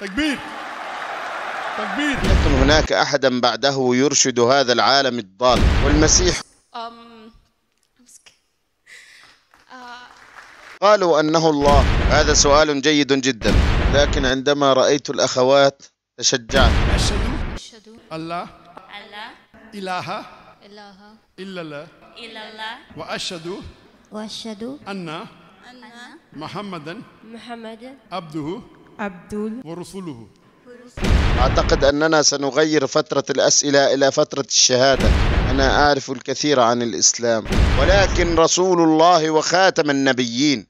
تكبير تكبير يكن هناك أحدا بعده يرشد هذا العالم الضال والمسيح آه. قالوا أنه الله هذا سؤال جيد جدا لكن عندما رأيت الأخوات تشجعت أشهد الله الله إله إله إلا الله إلا الله وأشهد وأشهد أن أن محمدا محمدا عبده عبدول ورسله أعتقد أننا سنغير فترة الأسئلة إلى فترة الشهادة أنا أعرف الكثير عن الإسلام ولكن رسول الله وخاتم النبيين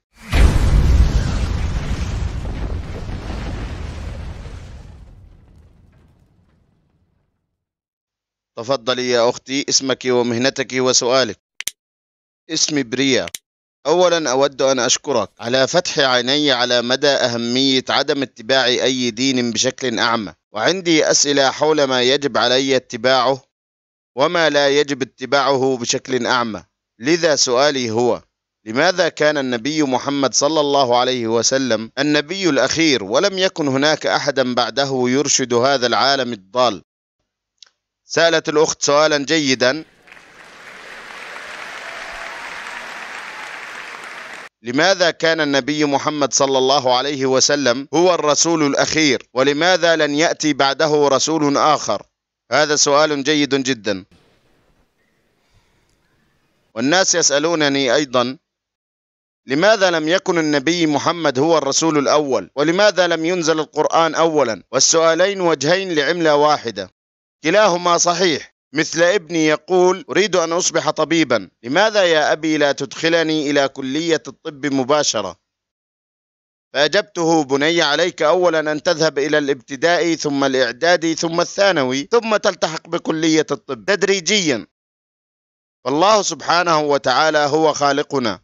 تفضلي يا أختي اسمك ومهنتك وسؤالك اسمي بريا أولا أود أن أشكرك على فتح عيني على مدى أهمية عدم اتباع أي دين بشكل أعمى وعندي أسئلة حول ما يجب علي اتباعه وما لا يجب اتباعه بشكل أعمى لذا سؤالي هو لماذا كان النبي محمد صلى الله عليه وسلم النبي الأخير ولم يكن هناك أحدا بعده يرشد هذا العالم الضال سألت الأخت سؤالا جيدا لماذا كان النبي محمد صلى الله عليه وسلم هو الرسول الأخير ولماذا لن يأتي بعده رسول آخر هذا سؤال جيد جدا والناس يسألونني أيضا لماذا لم يكن النبي محمد هو الرسول الأول ولماذا لم ينزل القرآن أولا والسؤالين وجهين لعملة واحدة كلاهما صحيح مثل ابني يقول أريد أن أصبح طبيبا لماذا يا أبي لا تدخلني إلى كلية الطب مباشرة فأجبته بني عليك أولا أن تذهب إلى الابتدائي ثم الإعدادي ثم الثانوي ثم تلتحق بكلية الطب تدريجيا فالله سبحانه وتعالى هو خالقنا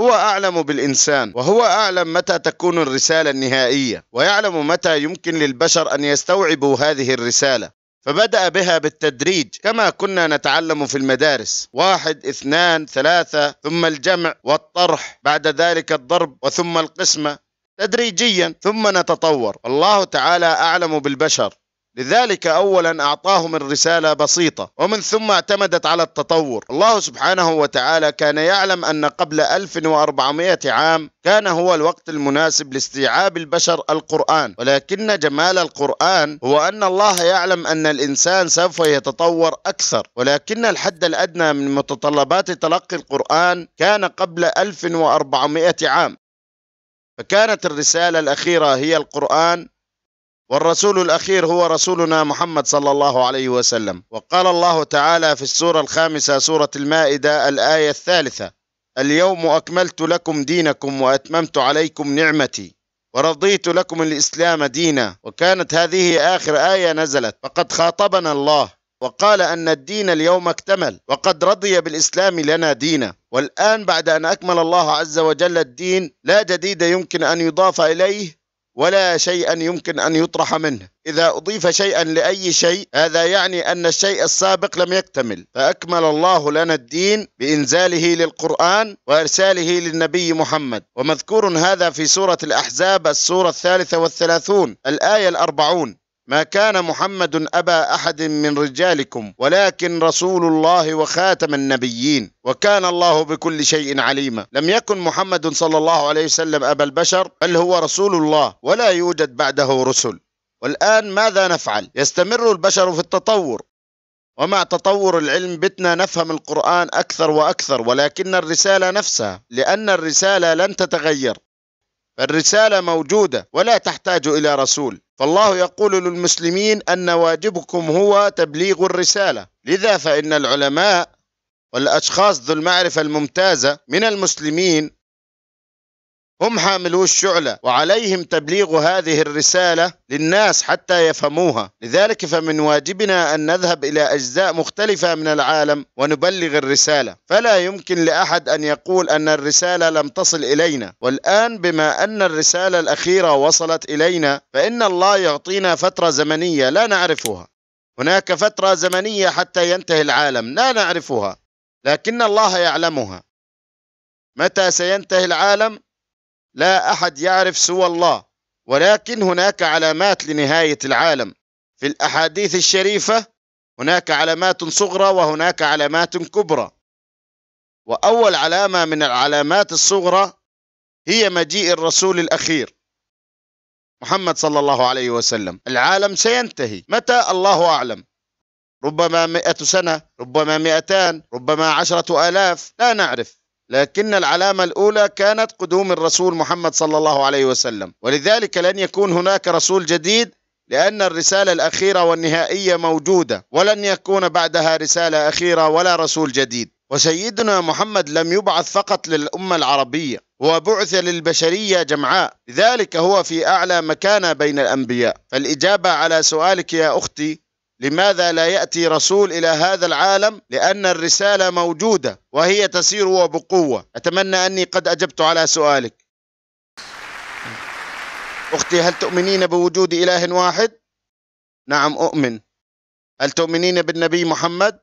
هو أعلم بالإنسان وهو أعلم متى تكون الرسالة النهائية ويعلم متى يمكن للبشر أن يستوعبوا هذه الرسالة فبدأ بها بالتدريج كما كنا نتعلم في المدارس واحد اثنان ثلاثة ثم الجمع والطرح بعد ذلك الضرب وثم القسمة تدريجيا ثم نتطور الله تعالى أعلم بالبشر لذلك اولا اعطاهم الرساله بسيطه ومن ثم اعتمدت على التطور الله سبحانه وتعالى كان يعلم ان قبل 1400 عام كان هو الوقت المناسب لاستيعاب البشر القران ولكن جمال القران هو ان الله يعلم ان الانسان سوف يتطور اكثر ولكن الحد الادنى من متطلبات تلقي القران كان قبل 1400 عام فكانت الرسالة الأخيرة هي القرآن والرسول الأخير هو رسولنا محمد صلى الله عليه وسلم وقال الله تعالى في السورة الخامسة سورة المائدة الآية الثالثة اليوم أكملت لكم دينكم وأتممت عليكم نعمتي ورضيت لكم الإسلام دينا وكانت هذه آخر آية نزلت فقد خاطبنا الله وقال أن الدين اليوم اكتمل وقد رضي بالإسلام لنا دينا والآن بعد أن أكمل الله عز وجل الدين لا جديد يمكن أن يضاف إليه ولا شيئا يمكن أن يطرح منه إذا أضيف شيئا لأي شيء هذا يعني أن الشيء السابق لم يكتمل فأكمل الله لنا الدين بإنزاله للقرآن وإرساله للنبي محمد ومذكور هذا في سورة الأحزاب السورة الثالثة والثلاثون الآية الأربعون ما كان محمد أبا أحد من رجالكم ولكن رسول الله وخاتم النبيين وكان الله بكل شيء عليما لم يكن محمد صلى الله عليه وسلم أبا البشر بل هو رسول الله ولا يوجد بعده رسل والآن ماذا نفعل؟ يستمر البشر في التطور ومع تطور العلم بتنا نفهم القرآن أكثر وأكثر ولكن الرسالة نفسها لأن الرسالة لن تتغير فالرسالة موجودة ولا تحتاج إلى رسول فالله يقول للمسلمين أن واجبكم هو تبليغ الرسالة لذا فإن العلماء والأشخاص ذو المعرفة الممتازة من المسلمين هم حاملو الشعلة وعليهم تبليغ هذه الرسالة للناس حتى يفهموها لذلك فمن واجبنا أن نذهب إلى أجزاء مختلفة من العالم ونبلغ الرسالة فلا يمكن لأحد أن يقول أن الرسالة لم تصل إلينا والآن بما أن الرسالة الأخيرة وصلت إلينا فإن الله يعطينا فترة زمنية لا نعرفها هناك فترة زمنية حتى ينتهي العالم لا نعرفها لكن الله يعلمها متى سينتهي العالم لا أحد يعرف سوى الله ولكن هناك علامات لنهاية العالم في الأحاديث الشريفة هناك علامات صغرى وهناك علامات كبرى وأول علامة من العلامات الصغرى هي مجيء الرسول الأخير محمد صلى الله عليه وسلم العالم سينتهي متى الله أعلم ربما مئة سنة ربما مئتان ربما عشرة آلاف لا نعرف لكن العلامة الأولى كانت قدوم الرسول محمد صلى الله عليه وسلم ولذلك لن يكون هناك رسول جديد لأن الرسالة الأخيرة والنهائية موجودة ولن يكون بعدها رسالة أخيرة ولا رسول جديد وسيدنا محمد لم يبعث فقط للأمة العربية هو بعث للبشرية جمعاء لذلك هو في أعلى مكانة بين الأنبياء فالإجابة على سؤالك يا أختي لماذا لا يأتي رسول إلى هذا العالم لأن الرسالة موجودة وهي تسير وبقوة أتمنى أني قد أجبت على سؤالك أختي هل تؤمنين بوجود إله واحد؟ نعم أؤمن هل تؤمنين بالنبي محمد؟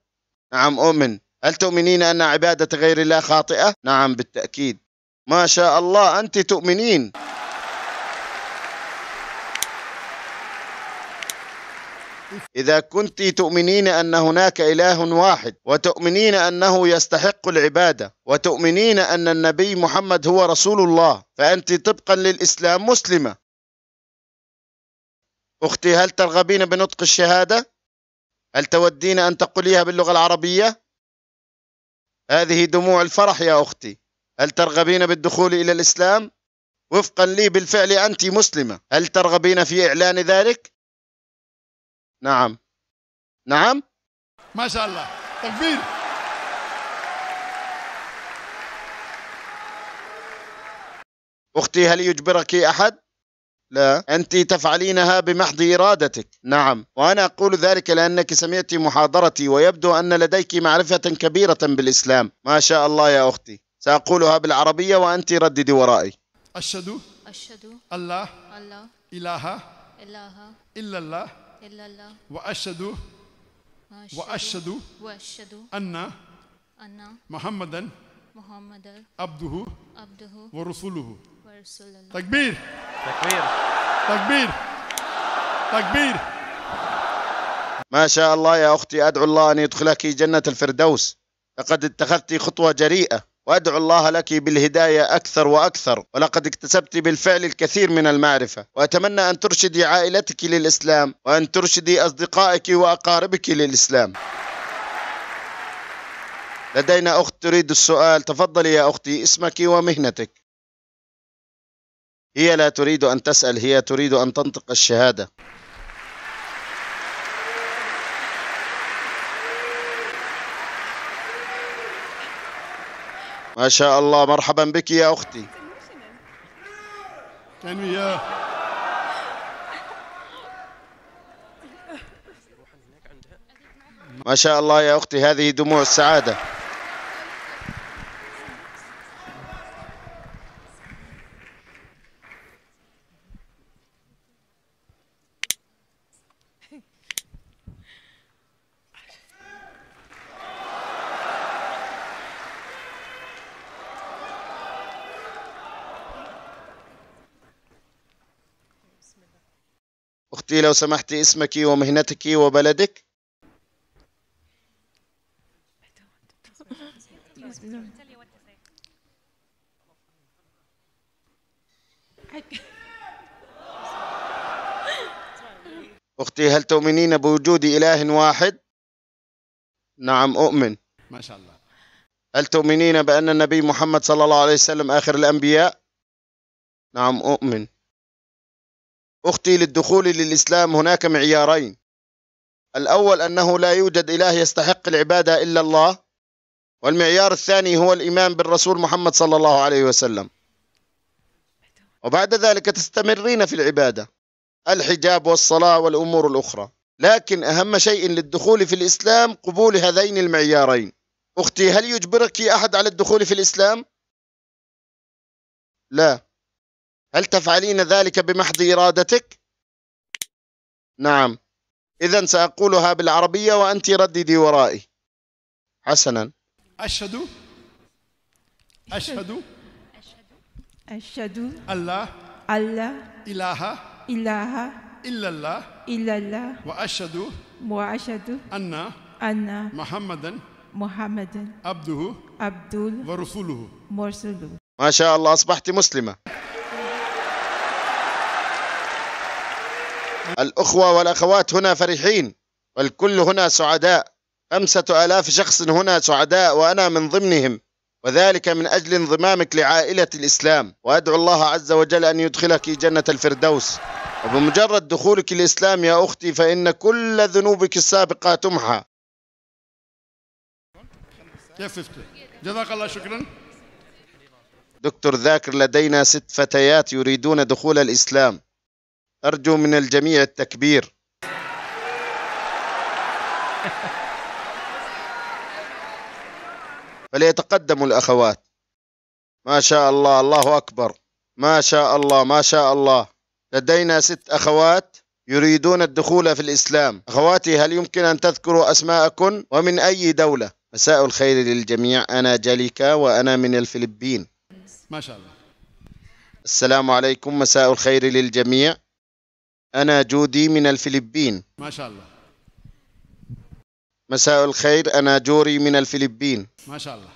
نعم أؤمن هل تؤمنين أن عبادة غير الله خاطئة؟ نعم بالتأكيد ما شاء الله أنت تؤمنين إذا كنت تؤمنين أن هناك إله واحد وتؤمنين أنه يستحق العبادة وتؤمنين أن النبي محمد هو رسول الله فأنت طبقا للإسلام مسلمة أختي هل ترغبين بنطق الشهادة؟ هل تودين أن تقوليها باللغة العربية؟ هذه دموع الفرح يا أختي هل ترغبين بالدخول إلى الإسلام؟ وفقا لي بالفعل أنت مسلمة هل ترغبين في إعلان ذلك؟ نعم نعم ما شاء الله تكبير أختي هل يجبرك أحد؟ لا أنت تفعلينها بمحض إرادتك نعم وأنا أقول ذلك لأنك سمعت محاضرتي ويبدو أن لديك معرفة كبيرة بالإسلام ما شاء الله يا أختي سأقولها بالعربية وأنت رددي ورائي أشهد أشهد الله الله إله إله إلا الله إلا الله وأشهد وأشهد وأشهد أن أن محمدا محمدا عبده عبده ورسوله ورسول الله تكبير تكبير تكبير تكبير ما شاء الله يا أختي أدعو الله أن يدخلك جنة الفردوس لقد اتخذت خطوة جريئة وأدعو الله لك بالهداية أكثر وأكثر ولقد اكتسبت بالفعل الكثير من المعرفة وأتمنى أن ترشدي عائلتك للإسلام وأن ترشدي أصدقائك وأقاربك للإسلام لدينا أخت تريد السؤال تفضلي يا أختي اسمك ومهنتك هي لا تريد أن تسأل هي تريد أن تنطق الشهادة ما شاء الله مرحبا بك يا أختي كان ما شاء الله يا أختي هذه دموع السعادة لو سمحتي اسمك ومهنتك وبلدك أختي هل تؤمنين بوجود إله واحد؟ نعم أؤمن ما شاء الله هل تؤمنين بأن النبي محمد صلى الله عليه وسلم آخر الأنبياء؟ نعم أؤمن أختي للدخول للإسلام هناك معيارين الأول أنه لا يوجد إله يستحق العبادة إلا الله والمعيار الثاني هو الإيمان بالرسول محمد صلى الله عليه وسلم وبعد ذلك تستمرين في العبادة الحجاب والصلاة والأمور الأخرى لكن أهم شيء للدخول في الإسلام قبول هذين المعيارين أختي هل يجبرك أحد على الدخول في الإسلام؟ لا هل تفعلين ذلك بمحض إرادتك؟ نعم إذا سأقولها بالعربية وأنت رددي ورائي حسنا أشهد أشهد أشهد الله الله إله إله إلا الله إلا الله وأشهد وأشهد أن أن محمدا محمدا عبده عبد ورسوله مرسله ما شاء الله أصبحت مسلمة الأخوة والأخوات هنا فرحين والكل هنا سعداء خمسة آلاف شخص هنا سعداء وأنا من ضمنهم وذلك من أجل انضمامك لعائلة الإسلام وأدعو الله عز وجل أن يدخلك جنة الفردوس وبمجرد دخولك الإسلام يا أختي فإن كل ذنوبك السابقة تمحى كيف جزاك الله شكرا دكتور ذاكر لدينا ست فتيات يريدون دخول الإسلام أرجو من الجميع التكبير فليتقدموا الأخوات ما شاء الله الله أكبر ما شاء الله ما شاء الله لدينا ست أخوات يريدون الدخول في الإسلام أخواتي هل يمكن أن تذكروا أسماءكن ومن أي دولة مساء الخير للجميع أنا جاليكا وأنا من الفلبين ما شاء الله السلام عليكم مساء الخير للجميع أنا جودي من الفلبين ما شاء الله مساء الخير أنا جوري من الفلبين ما شاء الله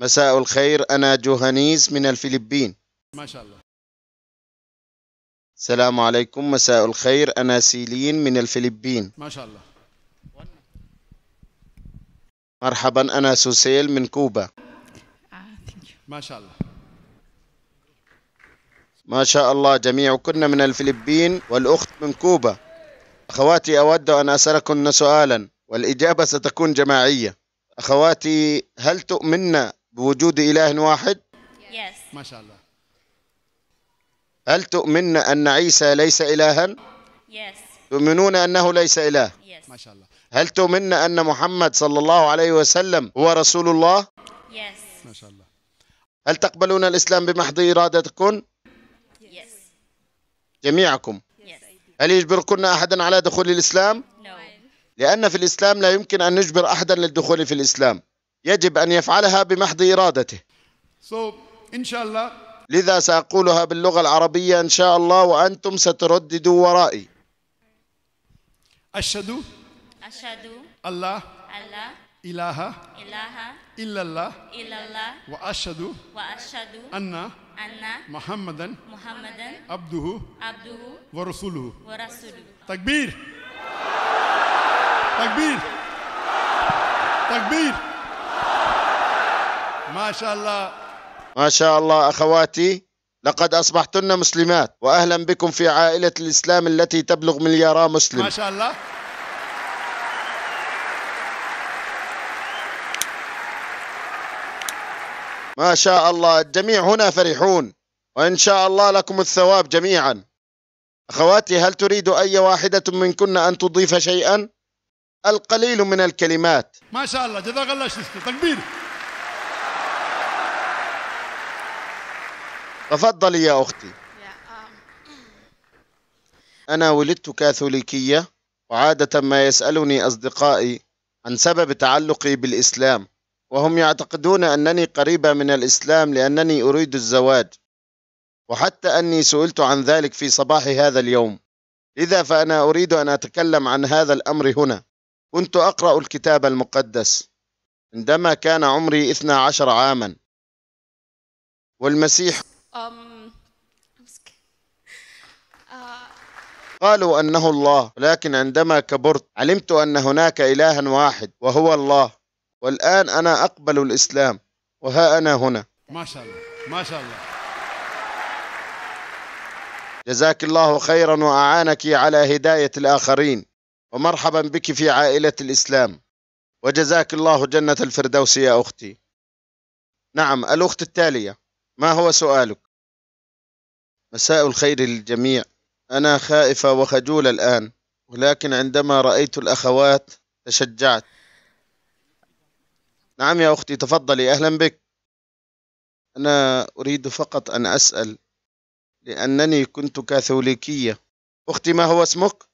مساء الخير أنا جوهانيز من الفلبين ما شاء الله السلام عليكم مساء الخير أنا سيلين من الفلبين ما شاء الله مرحبا أنا سوسيل من كوبا ما شاء الله ما شاء الله جميع كنا من الفلبين والأخت من كوبا أخواتي أود أن أسألكن سؤالا والإجابة ستكون جماعية أخواتي هل تؤمن بوجود إله واحد؟ yes. ما شاء الله هل تؤمن أن عيسى ليس إلها؟ yes. تؤمنون أنه ليس إله؟ yes. ما شاء الله هل تؤمن أن محمد صلى الله عليه وسلم هو رسول الله؟ yes. ما شاء الله هل تقبلون الإسلام بمحض إرادتكم؟ جميعكم هل يجبركن أحدا على دخول الإسلام؟ لأن في الإسلام لا يمكن أن نجبر أحدا للدخول في الإسلام يجب أن يفعلها بمحض إرادته so, إن شاء الله لذا سأقولها باللغة العربية إن شاء الله وأنتم سترددوا ورائي أشهد أشهد الله الله إله إله إلا الله إلا الله وأشهد وأشهد أن أن محمدا محمدا عبده عبده ورسوله ورسوله تكبير تكبير تكبير ما شاء الله ما شاء الله أخواتي لقد أصبحتن مسلمات وأهلا بكم في عائلة الإسلام التي تبلغ مليارا مسلم ما شاء الله ما شاء الله الجميع هنا فرحون وإن شاء الله لكم الثواب جميعا أخواتي هل تريد أي واحدة منكن أن تضيف شيئا؟ القليل من الكلمات ما شاء الله جزاك الله شكرا تكبير تفضلي يا أختي أنا ولدت كاثوليكية وعادة ما يسألني أصدقائي عن سبب تعلقي بالإسلام وهم يعتقدون أنني قريبة من الإسلام لأنني أريد الزواج وحتى أني سئلت عن ذلك في صباح هذا اليوم لذا فأنا أريد أن أتكلم عن هذا الأمر هنا كنت أقرأ الكتاب المقدس عندما كان عمري 12 عاما والمسيح آه. قالوا أنه الله لكن عندما كبرت علمت أن هناك إلها واحد وهو الله والآن أنا أقبل الإسلام وها أنا هنا ما شاء الله ما شاء الله جزاك الله خيرا وأعانك على هداية الآخرين ومرحبا بك في عائلة الإسلام وجزاك الله جنة الفردوس يا أختي نعم الأخت التالية ما هو سؤالك؟ مساء الخير للجميع أنا خائفة وخجولة الآن ولكن عندما رأيت الأخوات تشجعت نعم يا أختي تفضلي أهلا بك أنا أريد فقط أن أسأل لأنني كنت كاثوليكية أختي ما هو اسمك؟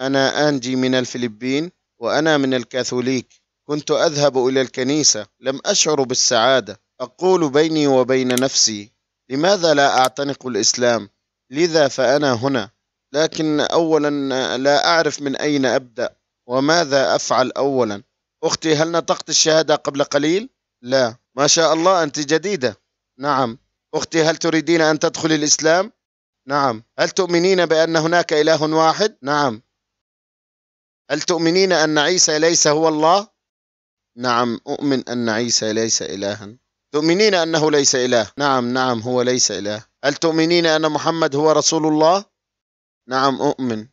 أنا أنجي من الفلبين وأنا من الكاثوليك كنت أذهب إلى الكنيسة لم أشعر بالسعادة أقول بيني وبين نفسي لماذا لا أعتنق الإسلام؟ لذا فأنا هنا لكن أولا لا أعرف من أين أبدأ وماذا أفعل أولا أختي هل نطقت الشهادة قبل قليل؟ لا ما شاء الله أنت جديدة نعم أختي هل تريدين أن تدخل الإسلام؟ نعم هل تؤمنين بأن هناك إله واحد؟ نعم هل تؤمنين أن عيسى ليس هو الله؟ نعم أؤمن أن عيسى ليس إلها تؤمنين أنه ليس إله؟ نعم نعم هو ليس إله هل تؤمنين أن محمد هو رسول الله؟ نعم أؤمن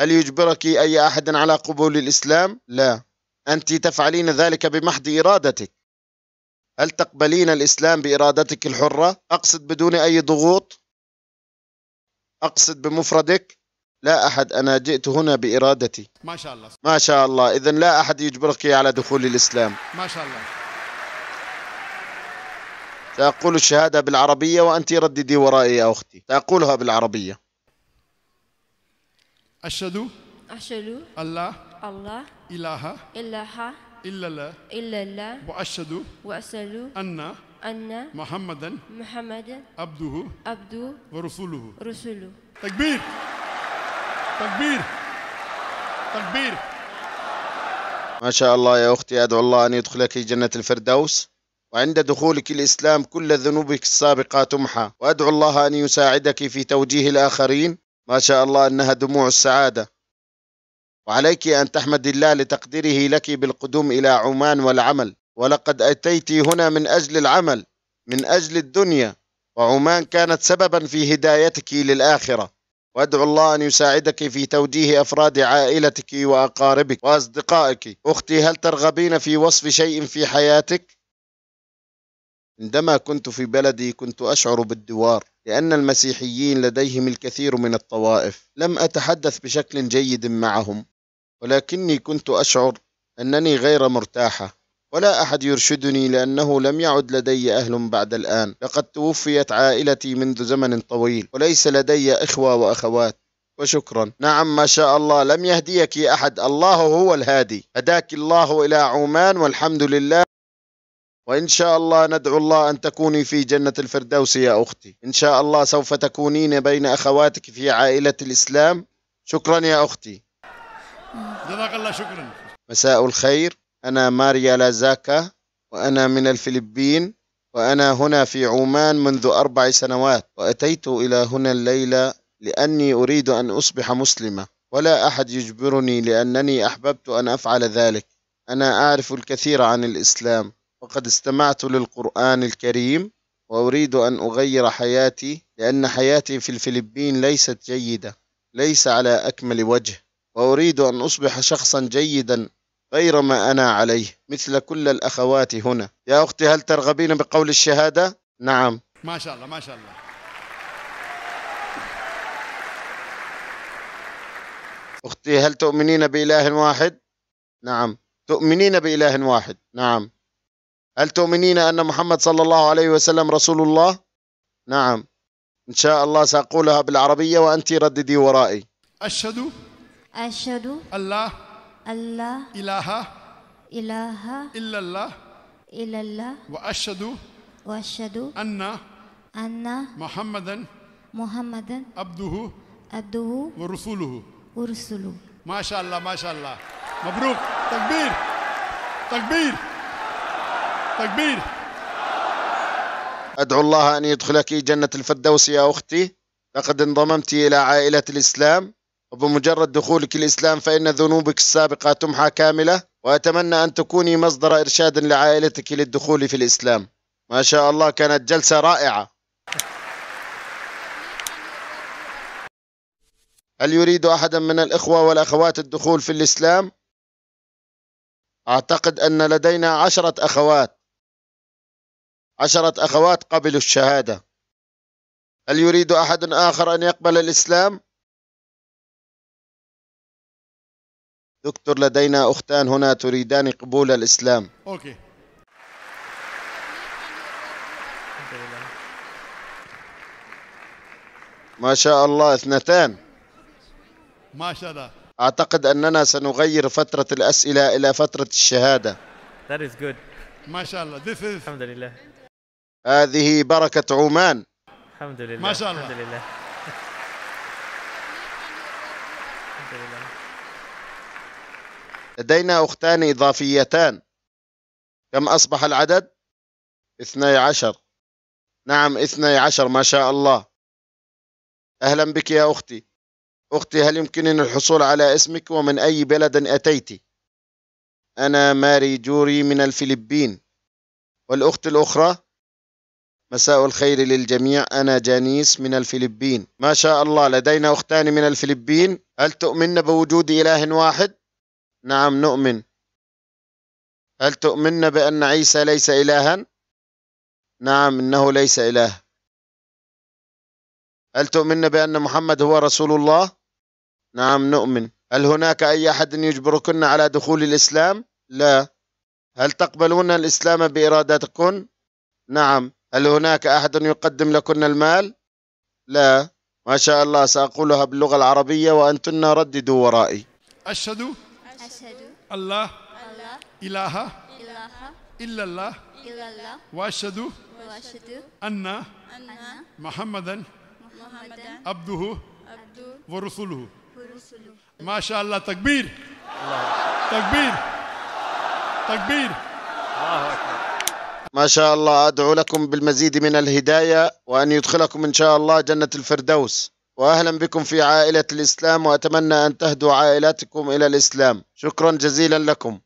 هل يجبرك أي أحد على قبول الإسلام؟ لا أنت تفعلين ذلك بمحض إرادتك هل تقبلين الإسلام بإرادتك الحرة؟ أقصد بدون أي ضغوط؟ أقصد بمفردك؟ لا أحد أنا جئت هنا بإرادتي ما شاء الله ما شاء الله إذا لا أحد يجبرك على دخول الإسلام ما شاء الله سأقول الشهادة بالعربية وأنت رددي ورائي يا أختي سأقولها بالعربية أشهد أشهد الله الله إله إله إلا الله إلا الله وأشهد وأشهد أن أن محمدا محمدا عبده عبده ورسوله رسوله تكبير تكبير تكبير ما شاء الله يا أختي أدعو الله أن يدخلك جنة الفردوس وعند دخولك الإسلام كل ذنوبك السابقة تمحى وأدعو الله أن يساعدك في توجيه الآخرين ما شاء الله انها دموع السعاده وعليك ان تحمدي الله لتقديره لك بالقدوم الى عمان والعمل ولقد اتيت هنا من اجل العمل من اجل الدنيا وعمان كانت سببا في هدايتك للاخره وادعو الله ان يساعدك في توجيه افراد عائلتك واقاربك واصدقائك اختي هل ترغبين في وصف شيء في حياتك عندما كنت في بلدي كنت اشعر بالدوار لأن المسيحيين لديهم الكثير من الطوائف لم أتحدث بشكل جيد معهم ولكني كنت أشعر أنني غير مرتاحة ولا أحد يرشدني لأنه لم يعد لدي أهل بعد الآن لقد توفيت عائلتي منذ زمن طويل وليس لدي إخوة وأخوات وشكرا نعم ما شاء الله لم يهديك أحد الله هو الهادي هداك الله إلى عمان والحمد لله وإن شاء الله ندعو الله أن تكوني في جنة الفردوس يا أختي إن شاء الله سوف تكونين بين أخواتك في عائلة الإسلام شكرا يا أختي جزاك الله شكرا مساء الخير أنا ماريا لازاكا وأنا من الفلبين وأنا هنا في عمان منذ أربع سنوات وأتيت إلى هنا الليلة لأني أريد أن أصبح مسلمة ولا أحد يجبرني لأنني أحببت أن أفعل ذلك أنا أعرف الكثير عن الإسلام وقد استمعت للقرآن الكريم وأريد أن أغير حياتي لأن حياتي في الفلبين ليست جيدة ليس على أكمل وجه وأريد أن أصبح شخصا جيدا غير ما أنا عليه مثل كل الأخوات هنا يا أختي هل ترغبين بقول الشهادة؟ نعم ما شاء الله ما شاء الله أختي هل تؤمنين بإله واحد؟ نعم تؤمنين بإله واحد؟ نعم هل تؤمنين أن محمد صلى الله عليه وسلم رسول الله؟ نعم إن شاء الله سأقولها بالعربية وأنت رددي ورائي أشهد أشهد الله الله إله إله إلا الله إلا الله وأشهد وأشهد أن أن محمدا محمدا عبده عبده ورسوله ورسوله ما شاء الله ما شاء الله مبروك تكبير تكبير تكبير أدعو الله أن يدخلك جنة الفردوس يا أختي لقد انضممت إلى عائلة الإسلام وبمجرد دخولك الإسلام فإن ذنوبك السابقة تمحى كاملة وأتمنى أن تكوني مصدر إرشاد لعائلتك للدخول في الإسلام ما شاء الله كانت جلسة رائعة هل يريد أحدا من الإخوة والأخوات الدخول في الإسلام؟ أعتقد أن لدينا عشرة أخوات عشرة أخوات قبلوا الشهادة هل يريد أحد آخر أن يقبل الإسلام؟ دكتور لدينا أختان هنا تريدان قبول الإسلام أوكي ما شاء الله اثنتان ما شاء الله أعتقد أننا سنغير فترة الأسئلة إلى فترة الشهادة That is good ما شاء الله This is الحمد لله هذه بركة عمان الحمد لله ما شاء الله الحمد لله الحمد لله لدينا أختان إضافيتان كم أصبح العدد؟ اثني عشر نعم اثني عشر ما شاء الله أهلا بك يا أختي أختي هل يمكنني الحصول على اسمك ومن أي بلد أتيت؟ أنا ماري جوري من الفلبين والأخت الأخرى مساء الخير للجميع أنا جانيس من الفلبين ما شاء الله لدينا أختان من الفلبين هل تؤمن بوجود إله واحد؟ نعم نؤمن هل تؤمن بأن عيسى ليس إلها؟ نعم إنه ليس إله هل تؤمن بأن محمد هو رسول الله؟ نعم نؤمن هل هناك أي أحد يجبركن على دخول الإسلام؟ لا هل تقبلون الإسلام بإرادتكن؟ نعم هل هناك أحد يقدم لكن المال؟ لا ما شاء الله سأقولها باللغة العربية وأنتن رددوا ورائي أشهد أشهد الله الله إله إلا الله إلا الله وأشهد وأشهد أن أن محمدا محمدا عبده عبده ورسوله ورسوله ما شاء الله تكبير الله تكبير تكبير الله أكبر ما شاء الله أدعو لكم بالمزيد من الهداية وأن يدخلكم إن شاء الله جنة الفردوس وأهلا بكم في عائلة الإسلام وأتمنى أن تهدوا عائلاتكم إلى الإسلام شكرا جزيلا لكم